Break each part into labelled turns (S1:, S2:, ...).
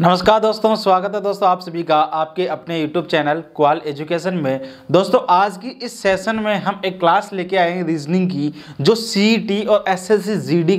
S1: नमस्कार दोस्तों स्वागत है दोस्तों आप सभी का आपके अपने YouTube चैनल क्वाल एजुकेशन में दोस्तों आज की इस सेशन में हम एक क्लास लेके आए हैं रीजनिंग की जो सी e और एस एस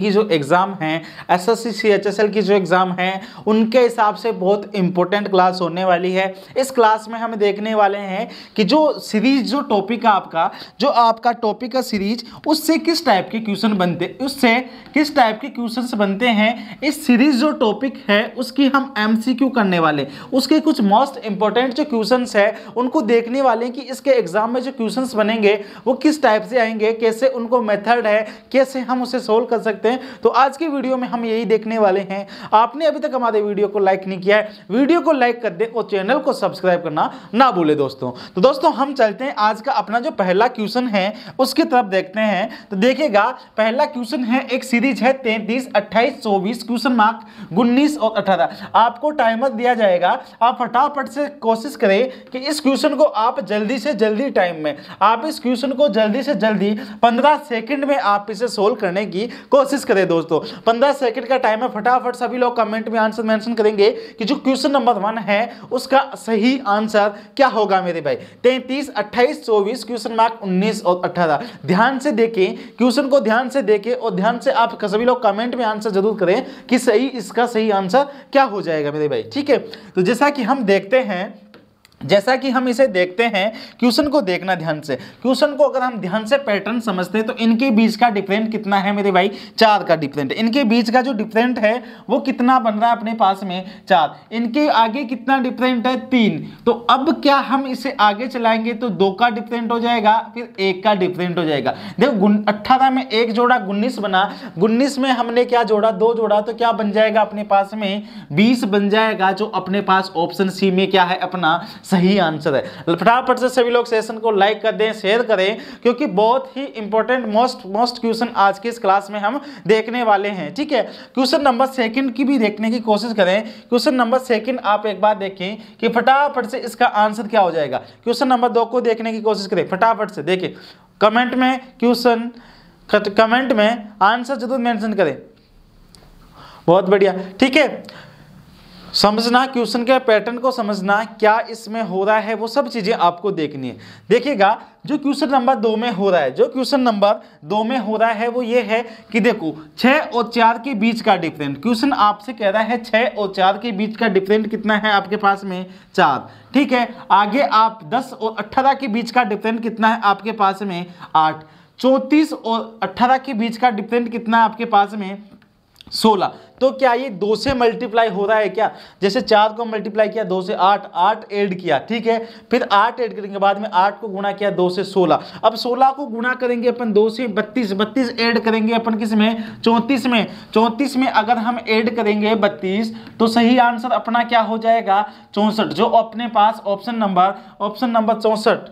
S1: की जो एग्ज़ाम हैं एस एस सी की जो एग्ज़ाम हैं उनके हिसाब से बहुत इंपॉर्टेंट क्लास होने वाली है इस क्लास में हम देखने वाले हैं कि जो सीरीज जो टॉपिक है आपका जो आपका टॉपिक है सीरीज उससे किस टाइप के क्वेश्चन बनते उससे किस टाइप के क्वेश्चन बनते हैं इस सीरीज जो टॉपिक है उसकी हम एमसीक्यू करने वाले उसके कुछ मोस्ट इंपॉर्टेंट जो क्वेश्चन है उनको देखने वाले कि इसके एग्जाम में जो क्वेश्चन बनेंगे वो किस टाइप से आएंगे कैसे उनको मेथड है कैसे हम उसे सोल्व कर सकते हैं तो आज के वीडियो में हम यही देखने वाले हैं आपने अभी तक हमारे वीडियो को लाइक नहीं किया है वीडियो को लाइक कर दे और चैनल को सब्सक्राइब करना ना भूले दोस्तों तो दोस्तों हम चलते हैं आज का अपना जो पहला क्वेश्चन है उसकी तरफ देखते हैं तो देखेगा पहला क्वेश्चन है एक सीरीज है तैतीस अट्ठाईस चौबीस क्वेश्चन मार्क उन्नीस और अठारह आप आपको टाइमर दिया जाएगा आप फटाफट से कोशिश करें कि इस क्वेश्चन को आप जल्दी से जल्दी टाइम में आप इस क्वेश्चन को जल्दी से जल्दी 15 सेकंड में आप इसे सोल्व करने की कोशिश करें दोस्तों 15 सेकंड का टाइम है फटाफट सभी लोग कमेंट में आंसर मैंशन करेंगे कि जो क्वेश्चन नंबर वन है उसका सही आंसर क्या होगा मेरे भाई तैंतीस अट्ठाईस चौबीस क्वेश्चन मार्क उन्नीस और अट्ठारह ध्यान से देखें क्वेश्चन को ध्यान से देखें और ध्यान से आप सभी लोग कमेंट में आंसर जरूर करें कि सही इसका सही आंसर क्या हो जाएगा जाएगा मेरे भाई ठीक है तो जैसा कि हम देखते हैं जैसा कि हम इसे देखते हैं क्वेश्चन को देखना ध्यान से क्वेश्चन को अगर हम ध्यान से पैटर्न समझते हैं तो इनके बीच का डिफरेंट कितना है मेरे भाई चार का डिफरेंट इनके बीच का जो डिफरेंट है वो कितना बन रहा है अपने पास में चार इनके आगे कितना डिफरेंट है तीन तो अब क्या हम इसे आगे चलाएंगे तो दो का डिफरेंट हो जाएगा फिर एक का डिफरेंट हो जाएगा देखो अट्ठारह में एक जोड़ा उन्नीस बना उन्नीस में हमने क्या जोड़ा दो जोड़ा तो क्या बन जाएगा अपने पास में बीस बन जाएगा जो अपने पास ऑप्शन सी में क्या है अपना सही आंसर है फटाफट से सभी लोग सेशन को लाइक कर दें शेयर करें क्योंकि बहुत ही इंपॉर्टेंट मोस्ट मोस्ट क्वेश्चन आज के इस क्लास में हम देखने वाले हैं ठीक है क्वेश्चन नंबर सेकंड की भी देखने की कोशिश करें क्वेश्चन नंबर सेकंड आप एक बार देखें कि फटाफट से इसका आंसर क्या हो जाएगा क्वेश्चन नंबर दो को देखने की कोशिश करें फटाफट से देखें कमेंट में क्वेश्चन कमेंट में आंसर जरूर मैंशन करें बहुत बढ़िया ठीक है समझना क्वेश्चन के पैटर्न को समझना क्या इसमें हो रहा है वो सब चीज़ें आपको देखनी है देखिएगा जो क्वेश्चन नंबर दो में हो रहा है जो क्वेश्चन नंबर दो में हो रहा है वो ये है कि देखो छः और चार के बीच का डिफरेंट क्वेश्चन आपसे कह रहा है छः और चार के बीच का डिफरेंट कितना है आपके पास में चार ठीक है आगे आप दस और अट्ठारह के बीच का डिफरेंट कितना है आपके पास में आठ चौंतीस और अट्ठारह के बीच का डिफरेंट कितना है आपके पास में सोलह तो क्या ये दो से मल्टीप्लाई हो रहा है क्या जैसे चार को मल्टीप्लाई किया दो से आठ आठ ऐड किया ठीक है फिर आठ ऐड करेंगे बाद में आठ को गुणा किया दो से सोलह अब सोलह को गुणा करेंगे अपन दो से बत्तीस बत्तीस ऐड करेंगे अपन किस में चौंतीस में चौंतीस में अगर हम ऐड करेंगे बत्तीस तो सही आंसर अपना क्या हो जाएगा चौंसठ जो अपने पास ऑप्शन नंबर ऑप्शन नंबर चौंसठ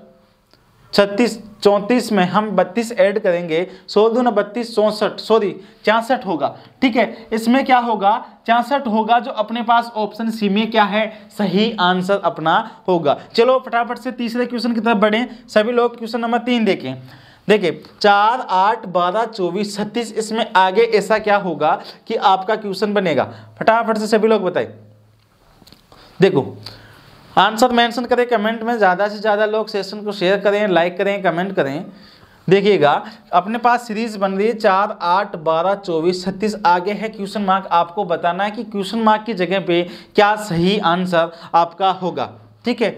S1: छत्तीस चौंतीस में हम बत्तीस ऐड करेंगे सौ दून बत्तीस चौंसठ सॉरी चौंसठ होगा ठीक है इसमें क्या होगा चौंसठ होगा जो अपने पास ऑप्शन सी में क्या है सही आंसर अपना होगा चलो फटाफट से तीसरे क्वेश्चन की तरफ बढ़ें सभी लोग क्वेश्चन नंबर तीन देखें देखिए चार आठ बारह चौबीस छत्तीस इसमें आगे ऐसा क्या होगा कि आपका क्वेश्चन बनेगा फटाफट से सभी लोग बताए देखो आंसर मेंशन करें कमेंट में ज़्यादा से ज़्यादा लोग सेशन को शेयर करें लाइक करें कमेंट करें देखिएगा अपने पास सीरीज बन रही है चार आठ बारह चौबीस छत्तीस आगे है क्वेश्चन मार्क आपको बताना है कि क्वेश्चन मार्क की जगह पे क्या सही आंसर आपका होगा ठीक है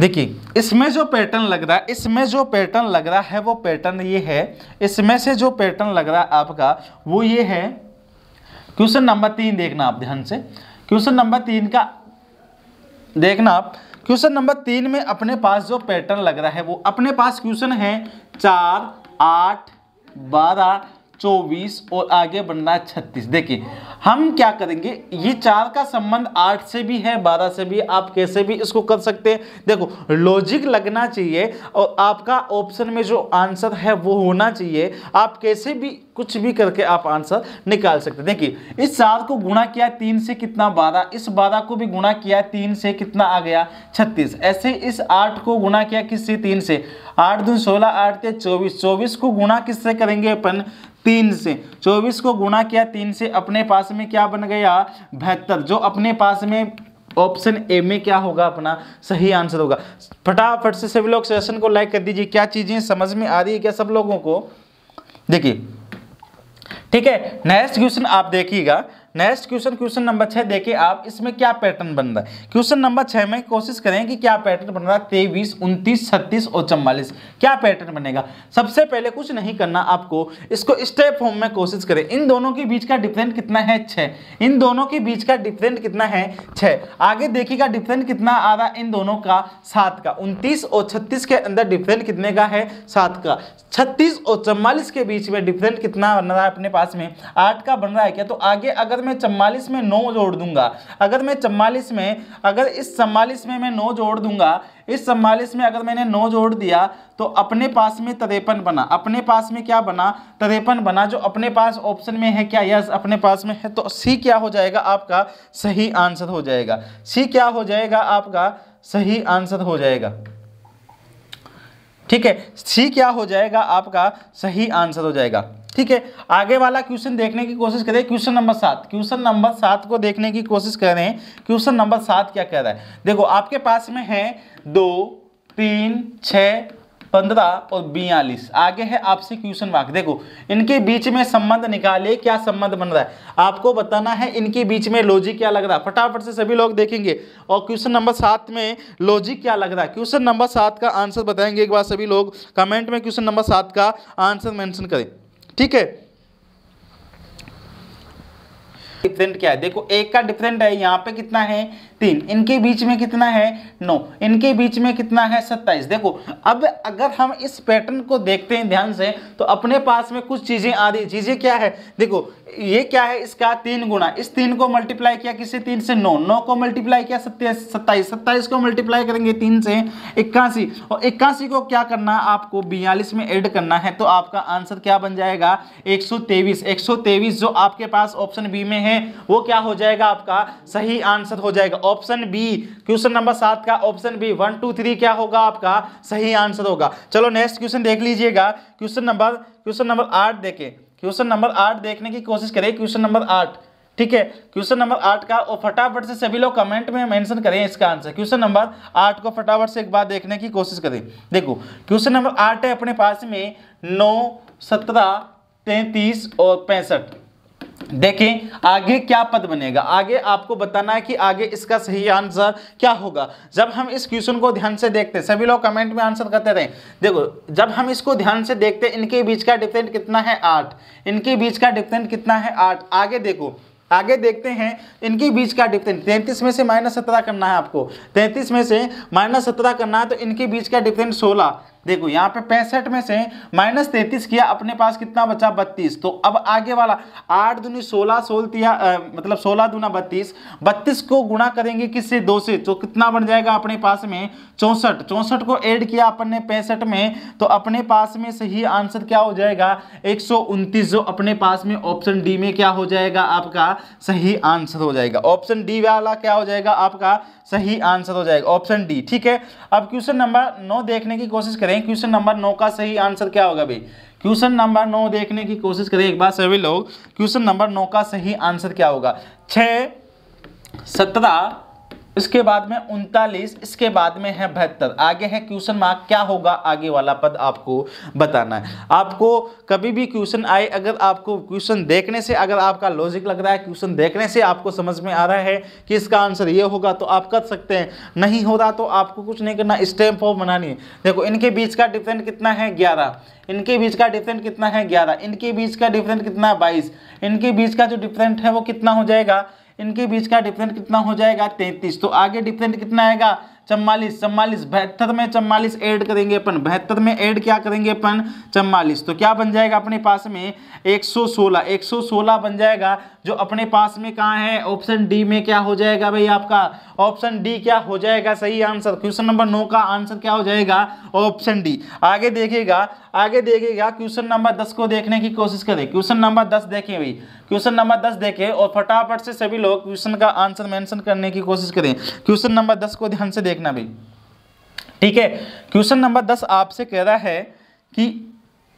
S1: देखिए इसमें जो पैटर्न लग रहा है इसमें जो पैटर्न लग रहा है वो पैटर्न ये है इसमें से जो पैटर्न लग रहा है आपका वो ये है क्वेश्चन नंबर तीन देखना आप ध्यान से क्वेश्चन नंबर तीन का देखना आप क्वेश्चन नंबर तीन में अपने पास जो पैटर्न लग रहा है वो अपने पास क्वेश्चन है चार आठ बारह चौबीस और आगे बढ़ना है छत्तीस देखिए हम क्या करेंगे ये चार का संबंध आठ से भी है बारह से भी आप कैसे भी इसको कर सकते हैं देखो लॉजिक लगना चाहिए और आपका ऑप्शन में जो आंसर है वो होना चाहिए आप कैसे भी कुछ भी करके आप आंसर निकाल सकते हैं देखिए इस चार को गुणा किया तीन से कितना बारह इस बारह को भी गुणा किया तीन से कितना आ गया छत्तीस ऐसे इस आठ को गुणा किया किससे तीन से आठ दून सोलह आठ थे चौबीस चौबीस को गुणा किससे करेंगे अपन तीन से चौबीस को गुणा किया तीन से अपने पास में क्या बन गया बहत्तर जो अपने पास में ऑप्शन ए में क्या होगा अपना सही आंसर होगा फटाफट से सभी लोग सेशन को लाइक कर दीजिए क्या चीज़ें समझ में आ रही है क्या सब लोगों को देखिए ठीक है नेक्स्ट क्वेश्चन आप देखिएगा नेक्स्ट क्वेश्चन क्वेश्चन नंबर छः देखिए आप इसमें क्या पैटर्न बन रहा है क्वेश्चन नंबर छः में कोशिश करें कि क्या पैटर्न बन रहा है तेईस उनतीस छत्तीस और चौवालीस क्या पैटर्न बनेगा सबसे पहले कुछ नहीं करना आपको इसको स्टेप फॉर्म में कोशिश करें इन दोनों के बीच का डिफरेंट कितना है छः इन दोनों के बीच का डिफरेंट कितना है छः आगे देखिएगा डिफरेंट कितना आ रहा है इन दोनों का सात का उनतीस और छत्तीस के अंदर डिफरेंट कितने का है सात का छत्तीस और चौवालीस के बीच में डिफरेंट कितना बन रहा है अपने पास में आठ का बन रहा है क्या तो आगे अगर अगर मैं चम्वालीस में नौ जोड़ दूंगा अगर मैं चम्वालीस में अगर इस चम्वालीस में मैं नौ जोड़ दूंगा इस चम्वालीस में अगर मैंने नौ जोड़ दिया तो अपने पास में तदेपन बना अपने पास में क्या बना तदेपन बना जो अपने पास ऑप्शन में है क्या यस अपने पास में है तो सी क्या हो जाएगा आपका सही आंसर हो जाएगा सी क्या हो जाएगा आपका सही आंसर हो जाएगा ठीक है सी क्या हो जाएगा आपका सही आंसर हो जाएगा ठीक है आगे वाला क्वेश्चन देखने की कोशिश करें क्वेश्चन नंबर सात क्वेश्चन नंबर सात को देखने की कोशिश करें क्वेश्चन नंबर सात क्या कह रहा है देखो आपके पास में है दो तीन छ पंद्रह और बयालीस आगे है आपसे क्वेश्चन मार्क देखो इनके बीच में संबंध निकालिए क्या संबंध बन रहा है आपको बताना है इनके बीच में लॉजिक क्या लग रहा है फटाफट से सभी लोग देखेंगे और क्वेश्चन नंबर सात में लॉजिक क्या लग रहा है क्वेश्चन नंबर सात का आंसर बताएंगे एक बार सभी लोग कमेंट में क्वेश्चन नंबर सात का आंसर मैंशन करें ठीक है डिफरेंट क्या है देखो एक का डिफरेंट है यहाँ पे कितना है तीन इनके बीच में कितना है नौ इनके बीच में कितना है सत्ताईस देखो अब अगर हम इस पैटर्न को देखते हैं ध्यान से तो अपने पास में कुछ चीज़ें आ रही चीज़ें क्या है देखो ये क्या है इसका तीन गुना इस तीन को मल्टीप्लाई किया किसी तीन से नौ नौ को मल्टीप्लाई किया सत्ताईस सत्ताईस को मल्टीप्लाई करेंगे तीन से इक्यासी और इक्यासी को क्या करना आपको बयालीस में एड करना है तो आपका आंसर क्या बन जाएगा एक सौ तेईस जो आपके पास ऑप्शन बी में है हैं वो क्या हो जाएगा आपका सही आंसर हो जाएगा ऑप्शन बी क्वेश्चन नंबर सात का option B one two three क्या होगा आपका सही आंसर होगा चलो नेक्स्ट क्वेश्चन देख लीजिएगा क्वेश्चन नंबर क्वेश्चन नंबर आठ देखे क्वेश्चन नंबर आठ देखने की कोशिश करें क्वेश्चन नंबर आठ ठीक है क्वेश्चन नंबर आठ का और फटाफट से सभी लोग कमेंट में मेंशन करें इसका आंसर क्वेश्चन नंबर आठ को फटाफट से एक बार देखने की कोशिश करें देखो क्वेश्चन नंबर आठ है अपने पास में नौ सत्रह तैंतीस और पैंसठ देखिए आगे क्या पद बनेगा आगे आपको बताना है कि आगे इसका सही आंसर क्या होगा जब हम इस क्वेश्चन को ध्यान से देखते सभी लोग कमेंट में आंसर करते रहे देखो जब हम इसको ध्यान से देखते इनके बीच का डिफरेंट कितना है आठ इनके बीच का डिफरेंट कितना है आठ आगे देखो आगे देखते हैं इनके बीच का डिफरेंस तैंतीस में से माइनस सत्रह करना है आपको तैंतीस में से माइनस सत्रह करना है तो इनके बीच का डिफरेंस सोलह देखो यहाँ पे पैंसठ में से माइनस तैतीस किया अपने पास कितना बचा बत्तीस तो अब आगे वाला आठ दुनी सोलह सोलतिया मतलब सोलह दुना बत्तीस बत्तीस को गुणा करेंगे किससे दो से तो कितना बन जाएगा अपने पास में चौंसठ चौंसठ को ऐड किया अपन ने पैंसठ में तो अपने पास में सही आंसर क्या हो जाएगा एक जो अपने पास में ऑप्शन डी में क्या हो जाएगा आपका सही आंसर हो जाएगा ऑप्शन डी वाला क्या हो जाएगा आपका सही आंसर हो जाएगा ऑप्शन डी ठीक है अब क्वेश्चन नंबर नौ देखने की कोशिश करें करें क्वेश्चन नंबर नौ का सही आंसर क्या होगा भाई क्वेश्चन नंबर नौ देखने की कोशिश करें एक बार सभी लोग क्वेश्चन नंबर नौ का सही आंसर क्या होगा छ सत्रह इसके बाद में उनतालीस इसके बाद में है बहत्तर आगे है क्वेश्चन मार्क क्या होगा आगे वाला पद आपको बताना है आपको कभी भी क्वेश्चन आए अगर आपको क्वेश्चन देखने से अगर आपका लॉजिक लग रहा है क्वेश्चन देखने से आपको समझ में आ रहा है कि इसका आंसर ये होगा तो आप कर सकते हैं नहीं हो रहा तो आपको कुछ नहीं करना स्टेम फॉर्म बनानी है देखो इनके बीच का डिफरेंट कितना है ग्यारह इनके बीच का डिफरेंट कितना है ग्यारह इनके बीच का डिफरेंट कितना है बाईस इनके बीच का जो डिफरेंट है वो कितना हो जाएगा इनके बीच का डिफरेंस कितना हो जाएगा तैंतीस तो आगे डिफरेंट कितना आएगा चम्बालीस चम्मालीस बहत्तर में चम्मालीस ऐड करेंगे अपन बहत्तर में ऐड क्या करेंगे अपन चम्मालीस तो क्या बन जाएगा अपने पास में 116 116 बन जाएगा जो अपने पास में कहाँ है ऑप्शन डी में क्या हो जाएगा भाई आपका ऑप्शन डी क्या हो जाएगा सही आंसर क्वेश्चन नंबर नौ का आंसर क्या हो जाएगा ऑप्शन डी आगे देखेगा आगे देखेगा क्वेश्चन नंबर दस को देखने की कोशिश करें क्वेश्चन नंबर दस देखें भाई क्वेश्चन नंबर दस देखें और फटाफट से सभी लोग क्वेश्चन का आंसर मैंशन करने की कोशिश करें क्वेश्चन नंबर दस को ध्यान से देखें देखना भी ठीक है क्वेश्चन नंबर दस आपसे कह रहा है कि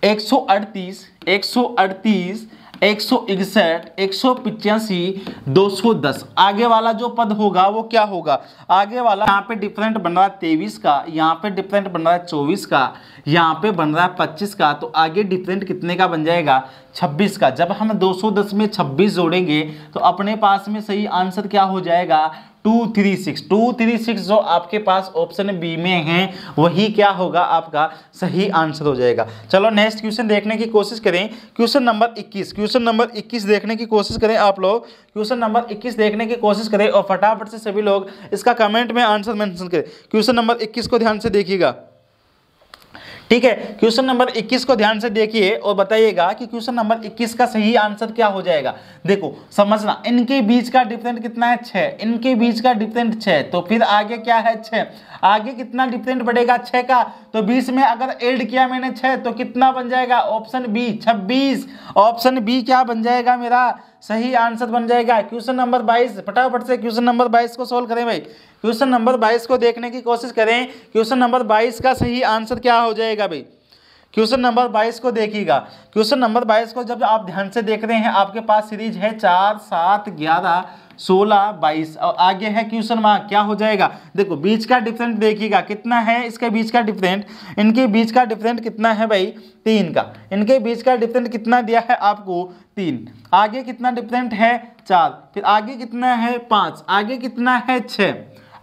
S1: 138, 138, 161, 185, 210 आगे वाला जो पद होगा वो क्या होगा आगे वाला यहाँ पे डिफरेंट बन रहा है तेईस का यहाँ पे डिफरेंट बन रहा है चौबीस का यहाँ पे बन रहा है पच्चीस का तो आगे डिफरेंट कितने का बन जाएगा 26 का जब हम 210 में 26 जोड़ेंगे तो अपने पास में सही आंसर क्या हो जाएगा two three six two three six जो आपके पास ऑप्शन बी में है वही क्या होगा आपका सही आंसर हो जाएगा चलो नेक्स्ट क्वेश्चन देखने की कोशिश करें क्वेश्चन नंबर इक्कीस क्वेश्चन नंबर इक्कीस देखने की कोशिश करें आप लोग क्वेश्चन नंबर इक्कीस देखने की कोशिश करें और फटाफट से सभी लोग इसका कमेंट में आंसर मैंशन करें क्वेश्चन नंबर इक्कीस को ध्यान से देखिएगा ठीक है क्वेश्चन नंबर 21 को ध्यान से देखिए और बताइएगा कि क्वेश्चन नंबर 21 का सही आंसर क्या हो जाएगा देखो समझना इनके बीच का डिफरेंट कितना है छह इनके बीच का डिफरेंट छह तो फिर आगे क्या है छह आगे कितना डिफरेंट बढ़ेगा छह का तो बीस में अगर एड किया मैंने छः तो कितना बन जाएगा ऑप्शन बी छब्बीस ऑप्शन बी क्या बन जाएगा मेरा सही आंसर बन जाएगा क्वेश्चन नंबर बाईस फटाफट से क्वेश्चन नंबर बाईस को सोल्व करें भाई क्वेश्चन नंबर बाईस को देखने की कोशिश करें क्वेश्चन नंबर बाईस का सही आंसर क्या हो जाएगा भाई क्वेश्चन नंबर बाईस को देखिएगा क्वेश्चन नंबर बाईस को जब आप ध्यान से देख रहे हैं आपके पास सीरीज है चार सात ग्यारह सोलह बाईस और आगे है क्वेश्चन मार्क क्या हो जाएगा देखो बीच का डिफरेंट देखिएगा कितना है इसके बीच का डिफरेंट इनके बीच का डिफरेंट कितना है भाई तीन का इनके बीच का डिफरेंट कितना दिया है आपको तीन आगे कितना डिफरेंट है चार फिर आगे कितना है पाँच आगे कितना है छः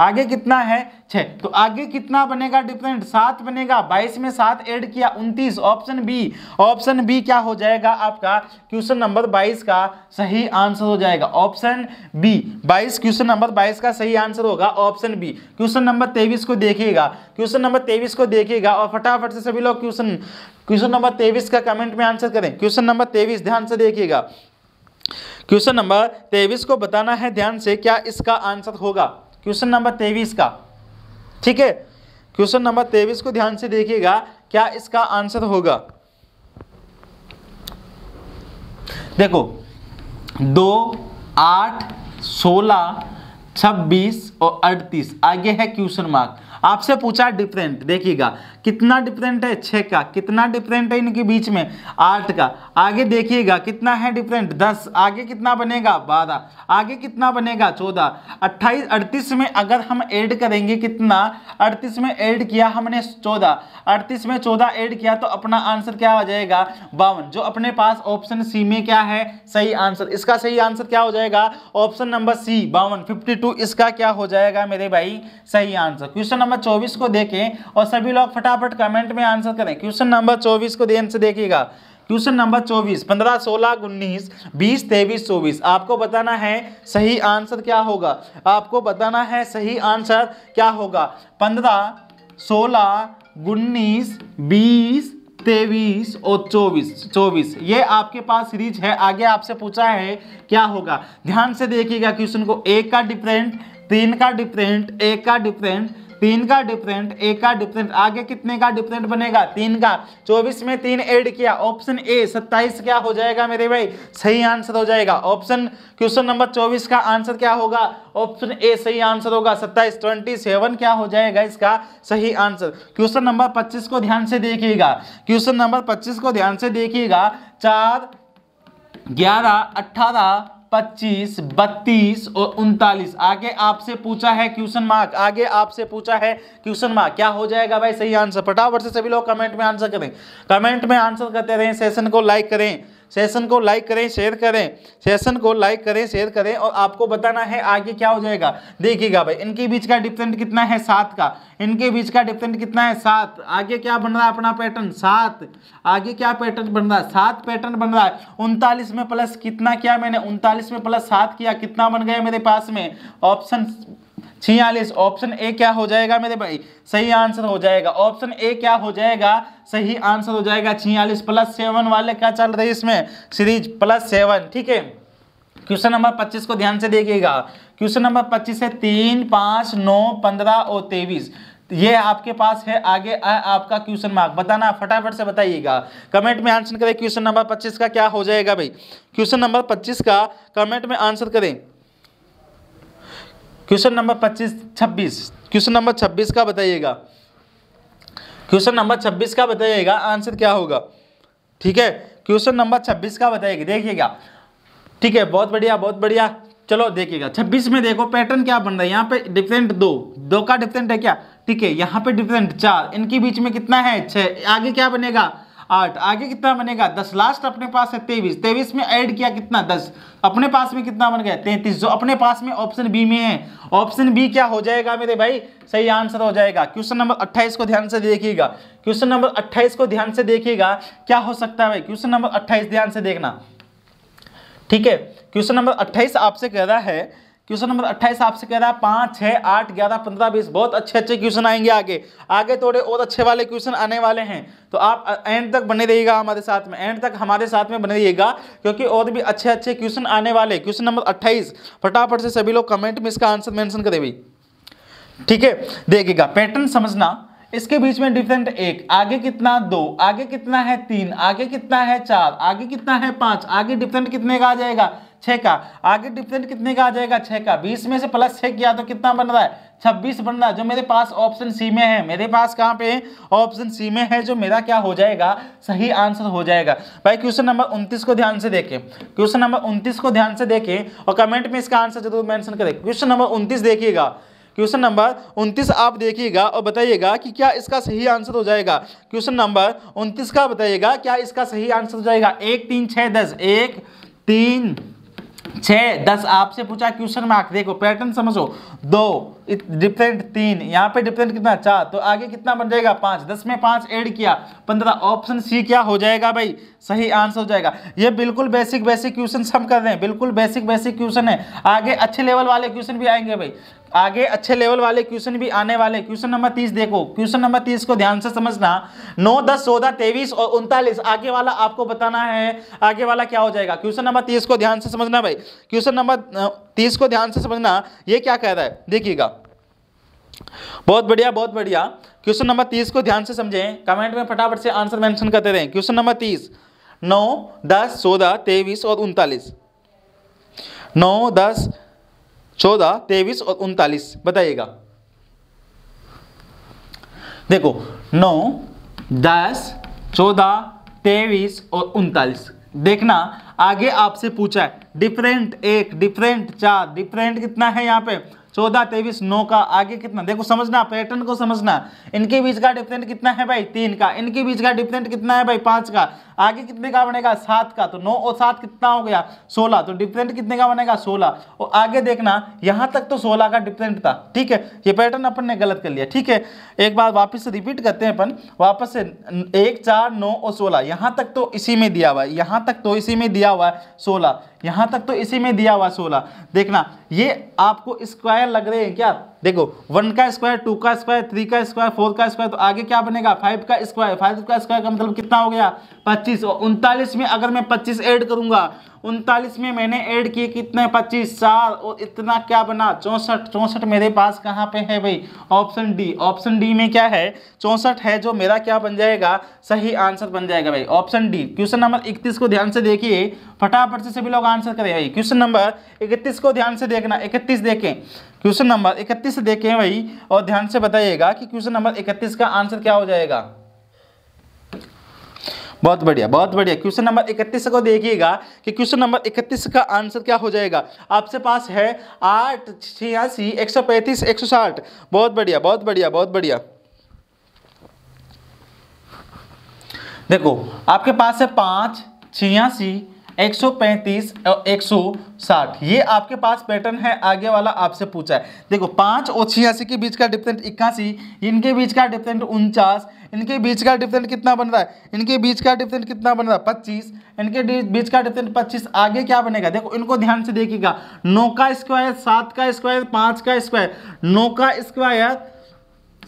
S1: आगे कितना है छः तो आगे कितना बनेगा डिफरेंट सात बनेगा बाईस में सात ऐड किया उनतीस ऑप्शन बी ऑप्शन बी क्या हो जाएगा आपका क्वेश्चन नंबर बाईस का सही आंसर हो जाएगा ऑप्शन बी बाईस क्वेश्चन नंबर बाईस का सही आंसर होगा ऑप्शन बी क्वेश्चन नंबर तेईस को देखिएगा क्वेश्चन नंबर तेईस को देखिएगा और फटाफट से सभी लोग क्वेश्चन क्वेश्चन नंबर तेईस का कमेंट में आंसर करें क्वेश्चन नंबर तेईस ध्यान से देखिएगा क्वेश्चन नंबर तेईस को बताना है ध्यान से क्या इसका आंसर होगा क्वेश्चन नंबर तेईस का ठीक है क्वेश्चन नंबर तेईस को ध्यान से देखिएगा क्या इसका आंसर होगा देखो दो आठ सोलह छब्बीस और अड़तीस आगे है क्वेश्चन मार्क आपसे पूछा डिफरेंट देखिएगा कितना डिफरेंट है छः का कितना डिफरेंट है इनके बीच में आठ का आगे देखिएगा कितना है डिफरेंट दस आगे कितना बनेगा बारह आगे कितना बनेगा चौदह अट्ठाईस अड़तीस में अगर हम ऐड करेंगे कितना अड़तीस में ऐड किया हमने चौदह अड़तीस में चौदह ऐड किया तो अपना आंसर क्या हो जाएगा बावन जो अपने पास ऑप्शन सी में क्या है सही आंसर इसका सही आंसर क्या हो जाएगा ऑप्शन नंबर सी बावन फिफ्टी इसका क्या हो जाएगा मेरे भाई सही आंसर क्वेश्चन नंबर नंबर चौबीस को देखें और सभी लोग फटाफट कमेंट में आंसर करें क्वेश्चन नंबर चौबीस को ध्यान से देखिएगा क्वेश्चन नंबर चौबीस पंद्रह सोलह उन्नीस बीस तेईस चौबीस आपको बताना है सही आंसर क्या होगा आपको बताना है सही आंसर क्या होगा पंद्रह सोलह उन्नीस बीस तेईस और चौबीस चौबीस ये आपके पास सीरीज है आगे आपसे पूछा है क्या होगा ध्यान से देखिएगा क्वेश्चन को एक का डिफरेंट तीन का डिफरेंट एक का डिफरेंट तीन का डिफरेंट एक का डिफरेंट आगे कितने का डिफरेंट बनेगा तीन का चौबीस में तीन एड किया ऑप्शन ए सत्ताईस क्या हो जाएगा मेरे भाई सही आंसर हो जाएगा ऑप्शन क्वेश्चन नंबर चौबीस का आंसर क्या होगा ऑप्शन ए सही आंसर होगा सत्ताईस ट्वेंटी सेवन क्या हो जाएगा इसका सही आंसर क्वेश्चन नंबर पच्चीस को ध्यान से देखिएगा क्वेश्चन नंबर पच्चीस को ध्यान से देखिएगा चार ग्यारह अट्ठारह पच्चीस बत्तीस और उनतालीस आगे आपसे पूछा है क्वेश्चन मार्क आगे आपसे पूछा है क्वेश्चन मार्क क्या हो जाएगा भाई सही आंसर फटाफट से सभी लोग कमेंट में आंसर करें कमेंट में आंसर करते रहें सेशन को लाइक करें सेशन को लाइक करें शेयर करें सेशन को लाइक करें शेयर करें और आपको बताना है आगे क्या हो जाएगा देखिएगा भाई इनके बीच का डिफरेंट कितना है सात का इनके बीच का डिफरेंट कितना है सात आगे क्या बन रहा है अपना पैटर्न सात आगे क्या पैटर्न बन रहा है सात पैटर्न बन रहा है उनतालीस में प्लस कितना किया मैंने उनतालीस में प्लस सात किया कितना बन गया मेरे पास में ऑप्शन छियालीस ऑप्शन ए क्या हो जाएगा मेरे भाई सही आंसर हो जाएगा ऑप्शन ए क्या हो जाएगा सही आंसर हो जाएगा छियालीस प्लस सेवन वाले क्या चल रहे इसमें सीरीज प्लस सेवन ठीक है क्वेश्चन नंबर पच्चीस को ध्यान से देखिएगा क्वेश्चन नंबर पच्चीस है तीन पांच नौ पंद्रह और तेईस ये आपके पास है आगे आ, आपका क्वेश्चन मार्क बताना फटाफट से बताइएगा कमेंट में आंसर करें क्वेश्चन नंबर पच्चीस का क्या हो जाएगा भाई क्वेश्चन नंबर पच्चीस का कमेंट में आंसर करें क्वेश्चन नंबर पच्चीस छब्बीस क्वेश्चन नंबर छब्बीस का बताइएगा क्वेश्चन नंबर छब्बीस का बताइएगा आंसर क्या होगा ठीक है क्वेश्चन नंबर छब्बीस का बताइएगा देखिएगा ठीक है बहुत बढ़िया बहुत बढ़िया चलो देखिएगा छब्बीस में देखो पैटर्न क्या बन रहा है यहाँ पे डिफरेंट दो दो का डिफरेंट है क्या ठीक है यहाँ पे डिफरेंट चार इनके बीच में कितना है छः आगे क्या बनेगा आठ आगे कितना बनेगा दस लास्ट अपने पास है तेईस तेईस में ऐड किया कितना दस अपने पास में कितना बन गया तैंतीस जो अपने पास में ऑप्शन बी में है ऑप्शन बी क्या हो जाएगा मेरे भाई सही आंसर हो जाएगा क्वेश्चन नंबर अट्ठाईस को ध्यान से देखिएगा क्वेश्चन नंबर अट्ठाईस को ध्यान से देखिएगा क्या हो सकता है भाई क्वेश्चन नंबर अट्ठाईस ध्यान से देखना ठीक है क्वेश्चन नंबर अट्ठाईस आपसे कह रहा है क्वेश्चन नंबर अट्ठाईस आपसे कह रहा है पाँच छः आठ ग्यारह पंद्रह बीस बहुत अच्छे अच्छे क्वेश्चन आएंगे आगे आगे थोड़े और अच्छे वाले क्वेश्चन आने वाले हैं तो आप एंड तक बने रहिएगा हमारे साथ में एंड तक हमारे साथ में बने रहिएगा क्योंकि और भी अच्छे अच्छे क्वेश्चन आने वाले क्वेश्चन नंबर अट्ठाईस फटाफट से सभी लोग कमेंट में इसका आंसर मैंशन करें भाई ठीक है देखिएगा पैटर्न समझना इसके बीच में डिफरेंट एक आगे कितना दो आगे कितना है तीन आगे कितना है चार आगे कितना है पांच आगे डिफरेंट कितने का आ जाएगा छः का आगे डिफरेंट कितने का आ जाएगा छः का बीस में से प्लस छः किया तो कितना बन रहा है छब्बीस बन रहा है जो मेरे पास ऑप्शन सी में है मेरे पास कहाँ पे ऑप्शन सी में है जो मेरा क्या हो जाएगा सही आंसर हो जाएगा भाई क्वेश्चन नंबर उनतीस को ध्यान से देखें क्वेश्चन नंबर उनतीस को ध्यान से देखें और कमेंट में इसका आंसर जरूर मैंशन करें क्वेश्चन नंबर उनतीस देखिएगा क्वेश्चन नंबर उनतीस आप देखिएगा और बताइएगा कि क्या इसका सही आंसर हो जाएगा क्वेश्चन नंबर उनतीस का बताइएगा क्या इसका सही आंसर हो जाएगा एक तीन छः दस एक तीन छः दस आपसे पूछा क्वेश्चन मार्क देखो पैटर्न समझो दो डिफरेंट तीन यहाँ पे डिफरेंट कितना चार तो आगे कितना बन जाएगा पाँच दस में पाँच ऐड किया पंद्रह ऑप्शन सी क्या हो जाएगा भाई सही आंसर हो जाएगा ये बिल्कुल बेसिक बेसिक क्वेश्चन हम कर रहे हैं बिल्कुल बेसिक बेसिक क्वेश्चन है आगे अच्छे लेवल वाले क्वेश्चन भी आएंगे भाई आगे अच्छे लेवल वाले क्वेश्चन भी आने वाले क्वेश्चन नंबर तीस देखो क्वेश्चन नंबर तीस को ध्यान से समझना नौ दस चौदह तेईस और उनतालीस आगे वाला आपको बताना है आगे वाला क्या हो जाएगा क्वेश्चन नंबर तीस को ध्यान से समझना भाई क्वेश्चन नंबर तो इसको ध्यान से समझना ये क्या कह रहा है देखिएगा बहुत बढ़िया बहुत बढ़िया क्वेश्चन नंबर तीस को ध्यान से समझें कमेंट में फटाफट से आंसर मेंशन करते रहें क्वेश्चन नंबर तीस नौ दस चौदह तेईस और उनतालीस नौ दस चौदह तेईस और उनतालीस बताइएगा देखो नौ दस चौदह तेईस और उनतालीस देखना आगे आपसे पूछा है डिफरेंट एक डिफरेंट चार डिफरेंट कितना है यहाँ पे चौदह तेईस नौ का आगे कितना देखो समझना पैटर्न को समझना इनके बीच का डिफरेंट कितना है भाई तीन का इनके बीच का डिफरेंट कितना है भाई पांच का आगे कितने का बनेगा सात का तो नौ और सात कितना हो गया सोलह तो डिफरेंट कितने का बनेगा सोलह और आगे देखना यहाँ तक तो सोलह का डिफरेंट था ठीक है ये पैटर्न अपन ने गलत कर लिया ठीक है एक बार वापस से रिपीट करते हैं अपन वापस से एक चार नौ और सोलह यहाँ तक तो इसी में दिया हुआ है यहाँ तक तो इसी में दिया हुआ है सोलह यहाँ तक तो इसी में दिया हुआ है सोलह देखना ये आपको स्क्वायर लग रहे हैं क्या देखो वन का स्क्वायर टू का स्क्वायर थ्री का स्क्वायर फोर का स्क्वायर तो आगे क्या बनेगा फाइव का स्क्वायर फाइव का स्क्वायर का मतलब कितना हो गया पच्चीस और उनतालीस में अगर मैं पच्चीस ऐड करूंगा उनतालीस में मैंने ऐड किए कितने पच्चीस साल और इतना क्या बना चौंसठ चौंसठ मेरे पास कहाँ पे है भाई ऑप्शन डी ऑप्शन डी में क्या है चौंसठ है जो मेरा क्या बन जाएगा सही आंसर बन जाएगा भाई ऑप्शन डी क्वेश्चन नंबर इकतीस को ध्यान से देखिए फटाफट से सभी लोग आंसर करें भाई क्वेश्चन नंबर इकतीस को ध्यान से देखना इकतीस देखें क्वेश्चन नंबर इकतीस देखें भाई और ध्यान से बताइएगा कि क्वेश्चन नंबर इकतीस का आंसर क्या हो जाएगा बहुत बढ़िया बहुत बढ़िया क्वेश्चन नंबर इकतीस को देखिएगा कि क्वेश्चन नंबर इकतीस का आंसर क्या हो जाएगा आपसे पास है आठ छियासी एक सौ पैंतीस एक सौ साठ बहुत बढ़िया बहुत बढ़िया बहुत बढ़िया देखो आपके पास है पाँच छियासी 135 और 160 ये आपके पास पैटर्न है आगे वाला आपसे पूछा है देखो पाँच और छियासी के बीच का डिफरेंट इक्यासी इनके बीच का डिफरेंट उनचास इनके बीच का डिफरेंट कितना बन रहा है इनके बीच का डिफरेंट कितना बन रहा है पच्चीस इनके बीच का डिफरेंट पच्चीस आगे क्या बनेगा देखो इनको ध्यान से देखिएगा नौ का स्क्वायर सात का स्क्वायर पाँच का स्क्वायर नौ का स्क्वायर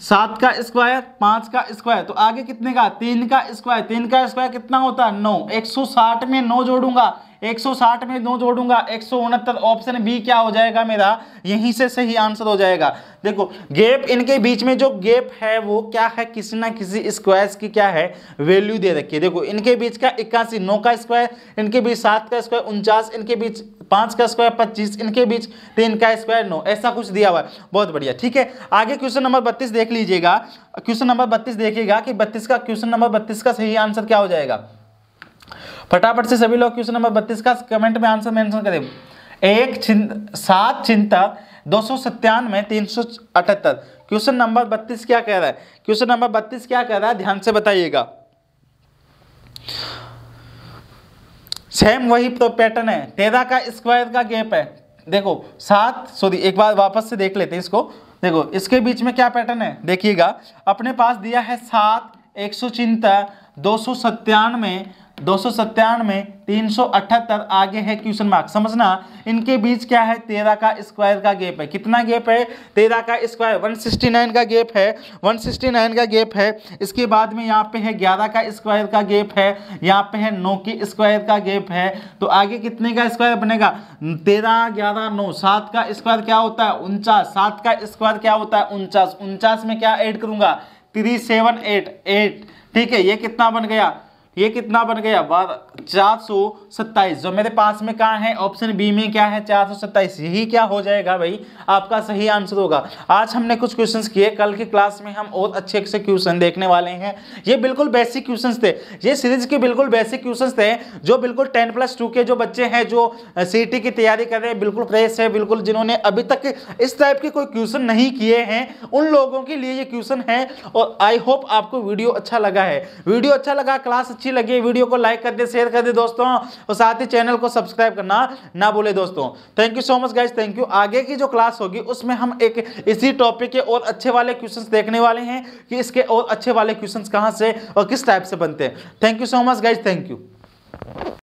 S1: सात का स्क्वायर पांच का स्क्वायर तो आगे कितने का तीन का स्क्वायर तीन का स्क्वायर कितना होता है नौ एक सौ साठ में नौ जोड़ूंगा 160 में नौ जोड़ूंगा एक ऑप्शन बी क्या हो जाएगा मेरा यहीं से सही आंसर हो जाएगा देखो गैप इनके बीच में जो गैप है वो क्या है किसी ना किसी स्क्वायर की क्या है वैल्यू दे रखी है देखो इनके बीच का इक्यासी नौ का स्क्वायर इनके बीच सात का स्क्वायर उनचास इनके बीच पाँच का स्क्वायर पच्चीस इनके बीच तीन का स्क्वायर नौ ऐसा कुछ दिया हुआ है बहुत बढ़िया ठीक है आगे क्वेश्चन नंबर बत्तीस देख लीजिएगा क्वेश्चन नंबर बत्तीस देखिएगा कि बत्तीस का क्वेश्चन नंबर बत्तीस का सही आंसर क्या हो जाएगा फटाफट से सभी लोग क्वेश्चन नंबर बत्तीस का कमेंट में आंसर मेंशन करें एक चिंत सात चिंता दो सौ सत्तानवे तीन सौ अठहत्तर क्वेश्चन नंबर बत्तीस क्या कह रहा है क्वेश्चन नंबर बत्तीस क्या कह रहा है ध्यान से बताइएगा सेम वही तो पैटर्न है तेरह का स्क्वायर का गैप है देखो सात सॉरी एक बार वापस से देख लेते हैं इसको देखो इसके बीच में क्या पैटर्न है देखिएगा अपने पास दिया है सात एक सौ चिंता दो सौ सत्तानवे दो सौ सत्तानवे तीन सौ अठहत्तर आगे है क्वेश्चन मार्क समझना इनके बीच क्या है तेरह का स्क्वायर का गेप है कितना गैप है तेरह का स्क्वायर वन सिक्सटी नाइन का गेप है वन सिक्सटी नाइन का गैप है इसके बाद में यहाँ पे है ग्यारह का स्क्वायर का गेप है यहाँ पे है नौ की स्क्वायर का गेप है तो आगे कितने का स्क्वायर बनेगा तेरह ग्यारह नौ सात का स्क्वायर क्या होता है उनचास सात का स्क्वायर क्या होता है उनचास उनचास में क्या एड करूँगा थ्री सेवन एट एट ठीक है ये कितना बन गया ये कितना बन गया चार सौ सत्ताईस जो मेरे पास में कहाँ है ऑप्शन बी में क्या है चार सौ सत्ताईस यही क्या हो जाएगा भाई आपका सही आंसर होगा आज हमने कुछ क्वेश्चंस किए कल की क्लास में हम और अच्छे अच्छे क्वेश्चन देखने वाले हैं ये बिल्कुल बेसिक क्वेश्चंस थे ये सीरीज के बिल्कुल बेसिक क्वेश्चन थे जो बिल्कुल टेन प्लस टू के जो बच्चे हैं जो सी e की तैयारी कर रहे हैं बिल्कुल फ्रेश है बिल्कुल जिन्होंने अभी तक इस टाइप के कोई क्वेश्चन नहीं किए हैं उन लोगों के लिए ये क्वेश्चन है और आई होप आपको वीडियो अच्छा लगा है वीडियो अच्छा लगा क्लास अच्छी लगी वीडियो को लाइक कर दे शेयर कर दे दोस्तों और साथ ही चैनल को सब्सक्राइब करना ना भूले दोस्तों thank you so much guys thank you आगे की जो क्लास होगी उसमें हम एक इसी टॉपिक के और अच्छे वाले क्वेश्चन देखने वाले हैं कि इसके और अच्छे वाले क्वेश्चन कहाँ से और किस टाइप से बनते हैं thank you so much guys thank you